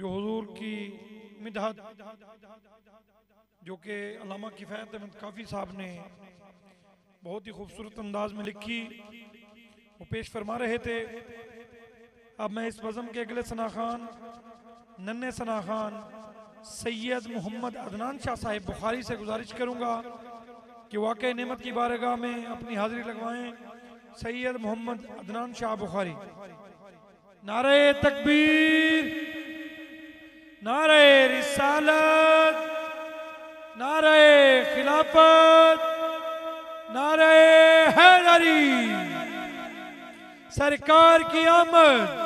जो हजूर की मिदहत जो कि अलामा किफ़ायत अहमद काफ़ी साहब ने बहुत ही खूबसूरत अंदाज में लिखी वो पेश फरमा रहे थे अब मैं इस वज़म के अगले सना खान नन्हे सना खान सैयद मोहम्मद अदनान शाह साहेब बुखारी से गुजारिश करूँगा कि वाक़ नमत की बारगाह में अपनी हाजिरी लगवाएं सैयद मोहम्मद अदनान शाह बुखारी नारे तकबीर नारे रिसालत नारे खिलाफत नारे हैदरी सरकार की आमद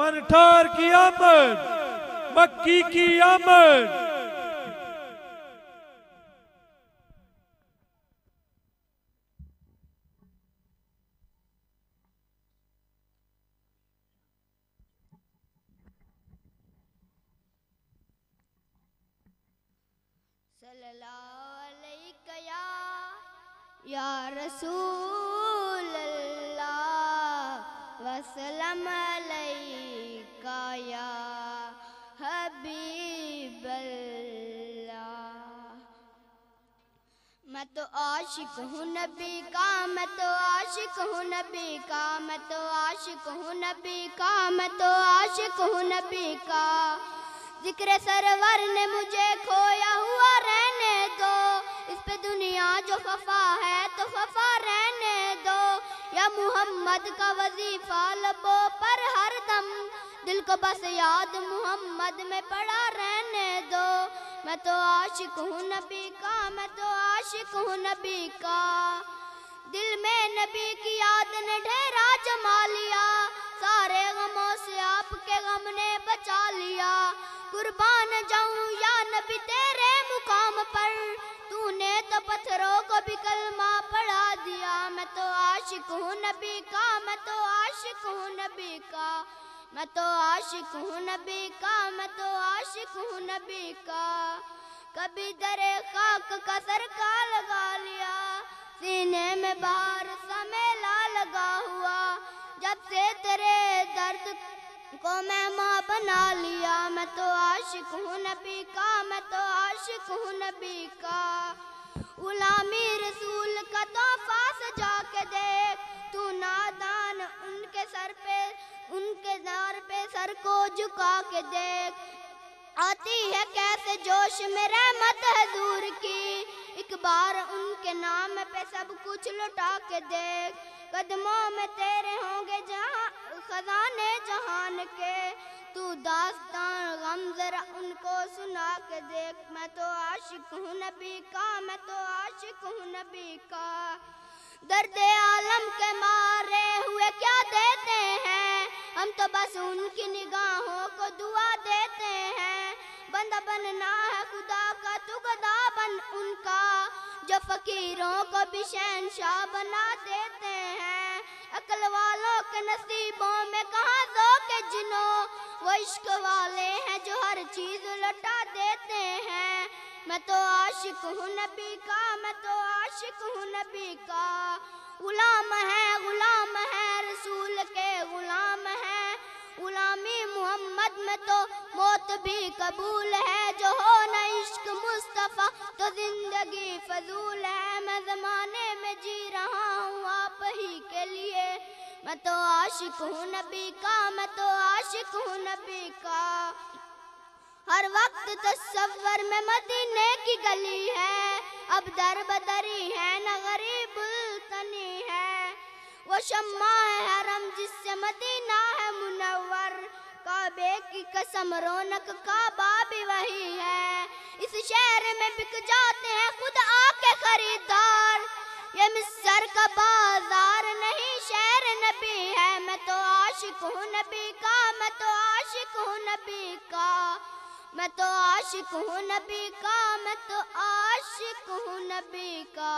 मनठार की आमद मक्की की आमद या रसूल अल्लाह वसलम अलैका या हबीब मैं तो आशिक हूँ नबी का मैं तो आशिक हूँ नबी का मैं तो आशिक हूँ नबी का मैं तो आशिक हूँ नबी का जिक्र सरवर ने मुझे खोया हुआ रहने दो इस पे दुनिया जो खफा है मुस्तफ़ा रहने दो या मुहम्मद का वजीफा लबो पर हर दम दिल को बस याद मुहम्मद में पड़ा रहने दो मैं तो आशिक हूँ नबी का मैं तो आशिक हूँ नबी का दिल में नबी की याद ने ढेरा जमा लिया सारे गमों से आपके गम ने बचा लिया कुर्बान जाऊँ या नबी तेरे मुकाम पर का पत्थरों को भी कलमा पढ़ा दिया मैं तो आशिक हूँ नबी का मैं तो आशिक हूँ नबी का मैं तो आशिक हूँ नबी का मैं तो आशिक हूँ नबी का कभी दरे खाक का का लगा लिया सीने में बाहर समेला लगा हुआ जब से तेरे दर्द को मैं माँ बना लिया मैं तो आशिक हूँ नबी का मैं तो आशिक हूँ नबी का झुका के देख आती है कैसे जोश में रहमत हजूर की एक बार उनके नाम पे सब कुछ लुटा के देख कदमों में तेरे होंगे जहाँ खजाने जहान के तू दास्तान गम जरा उनको सुना के देख मैं तो आशिक हूँ नबी का मैं तो आशिक हूँ नबी का दर्द आलम के मारे हूँ तो बस उनकी निगाहों को दुआ देते हैं बंदा बनना है खुदा का तू गदा बन उनका जो फकीरों को भी शहनशाह बना देते हैं अकल वालों के नसीबों में कहा दो के जिनों वो इश्क वाले हैं जो हर चीज लटा देते हैं मैं तो आशिक हूँ नबी का मैं तो आशिक हूँ नबी का गुलाम है गुलाम में तो मौत भी कबूल है जो हो न इश्क मुस्तफ़ा तो जिंदगी फजूल है मैं जमाने में जी रहा हूँ आप ही के लिए मैं तो आशिक हूँ नबी का मैं तो आशिक हूँ नबी का हर वक्त तस्वर में मदीने की गली है अब दर बदरी है न गरीब तनी है वो शम्मा है हरम जिस कसम रौनक का बाबी वही है इस शहर में बिक जाते हैं खुद आके खरीदार ये मिस्र का बाजार नहीं शहर नबी है मैं तो आशिक हूँ नबी का मैं तो आशिक हूँ नबी का मैं तो आशिक हूँ नबी का मैं तो आशिक हूँ नबी का